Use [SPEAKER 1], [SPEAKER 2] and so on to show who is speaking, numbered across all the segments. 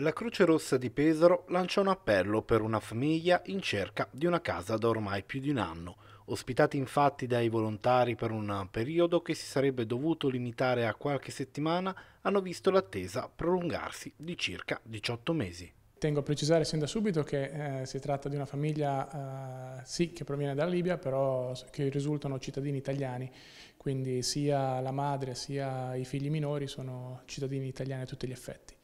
[SPEAKER 1] La Croce Rossa di Pesaro lancia un appello per una famiglia in cerca di una casa da ormai più di un anno, ospitati infatti dai volontari per un periodo che si sarebbe dovuto limitare a qualche settimana, hanno visto l'attesa prolungarsi di circa 18 mesi.
[SPEAKER 2] Tengo a precisare sin da subito che eh, si tratta di una famiglia eh, sì che proviene dalla Libia, però che risultano cittadini italiani, quindi sia la madre sia i figli minori sono cittadini italiani a tutti gli effetti.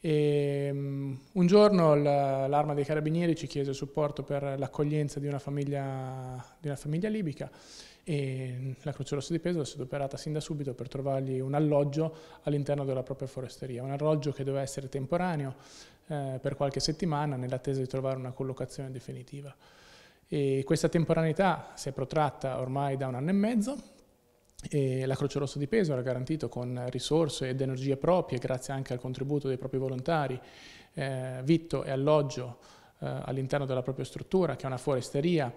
[SPEAKER 2] E, um, un giorno l'arma dei carabinieri ci chiese supporto per l'accoglienza di, di, una famiglia libica e la Croce Rossa di Peso si è adoperata sin da subito per trovargli un alloggio all'interno della propria foresteria, un alloggio che doveva essere temporaneo eh, per qualche settimana nell'attesa di trovare una collocazione definitiva. E questa temporaneità si è protratta ormai da un anno e mezzo e la Croce Rossa di Pesaro ha garantito con risorse ed energie proprie, grazie anche al contributo dei propri volontari, eh, vitto e alloggio eh, all'interno della propria struttura, che è una foresteria,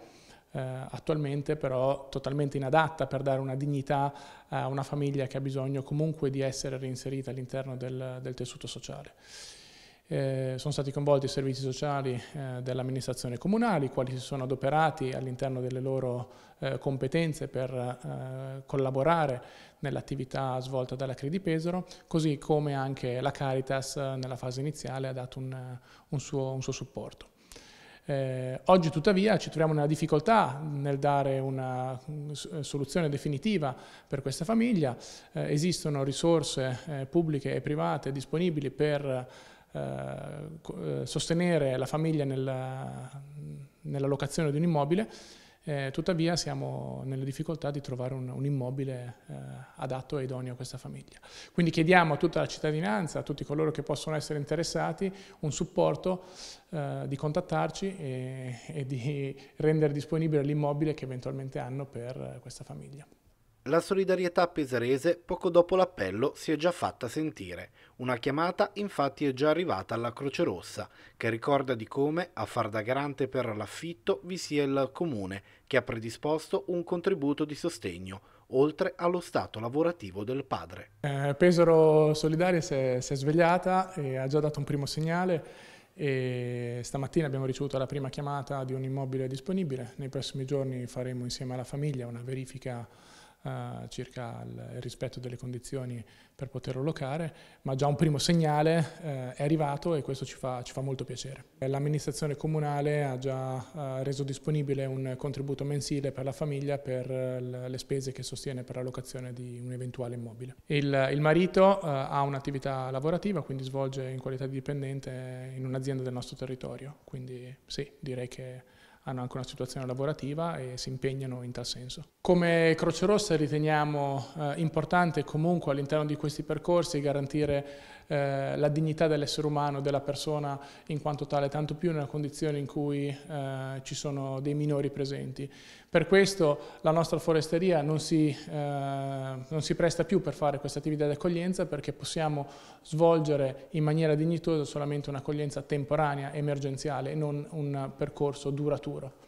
[SPEAKER 2] eh, attualmente però totalmente inadatta per dare una dignità a una famiglia che ha bisogno comunque di essere reinserita all'interno del, del tessuto sociale. Eh, sono stati coinvolti i servizi sociali eh, dell'amministrazione comunale, i quali si sono adoperati all'interno delle loro eh, competenze per eh, collaborare nell'attività svolta dalla CRI di Pesaro, così come anche la Caritas eh, nella fase iniziale ha dato un, un, suo, un suo, supporto. oggi tuttavia ci troviamo nella difficoltà nel dare una mm, soluzione definitiva per questa famiglia, esistono risorse pubbliche e private disponibili per eh, eh, sostenere la famiglia nella, nella locazione di un immobile, eh, tuttavia siamo nelle difficoltà di trovare un, un immobile eh, adatto e idoneo a questa famiglia. Quindi chiediamo a tutta la cittadinanza, a tutti coloro che possono essere interessati, un supporto eh, di contattarci e, e di rendere disponibile l'immobile che eventualmente hanno per questa famiglia.
[SPEAKER 1] La solidarietà pesarese poco dopo l'appello si è già fatta sentire. Una chiamata infatti è già arrivata alla Croce Rossa, che ricorda di come a far da garante per l'affitto vi sia il comune, che ha predisposto un contributo di sostegno, oltre allo stato lavorativo del padre.
[SPEAKER 2] Eh, Pesaro Solidari si è, si è svegliata e ha già dato un primo segnale e stamattina abbiamo ricevuto la prima chiamata di un immobile disponibile. Nei prossimi giorni faremo insieme alla famiglia una verifica eh, circa il rispetto delle condizioni per poterlo locare, ma già un primo segnale eh, è arrivato e questo ci fa, ci fa molto piacere. L'amministrazione comunale ha già eh, reso disponibile un contributo mensile per la famiglia per eh, le spese che sostiene per la locazione di un eventuale immobile. Il, il marito eh, ha un'attività lavorativa, quindi svolge in qualità di dipendente in un'azienda del nostro territorio, quindi sì, direi che hanno anche una situazione lavorativa e si impegnano in tal senso. Come Croce Rossa riteniamo eh, importante comunque all'interno di questi percorsi garantire eh, la dignità dell'essere umano, della persona in quanto tale, tanto più nella condizione in cui eh, ci sono dei minori presenti. Per questo la nostra foresteria non si, eh, non si presta più per fare questa attività di accoglienza perché possiamo svolgere in maniera dignitosa solamente un'accoglienza temporanea, emergenziale e non un percorso duraturo.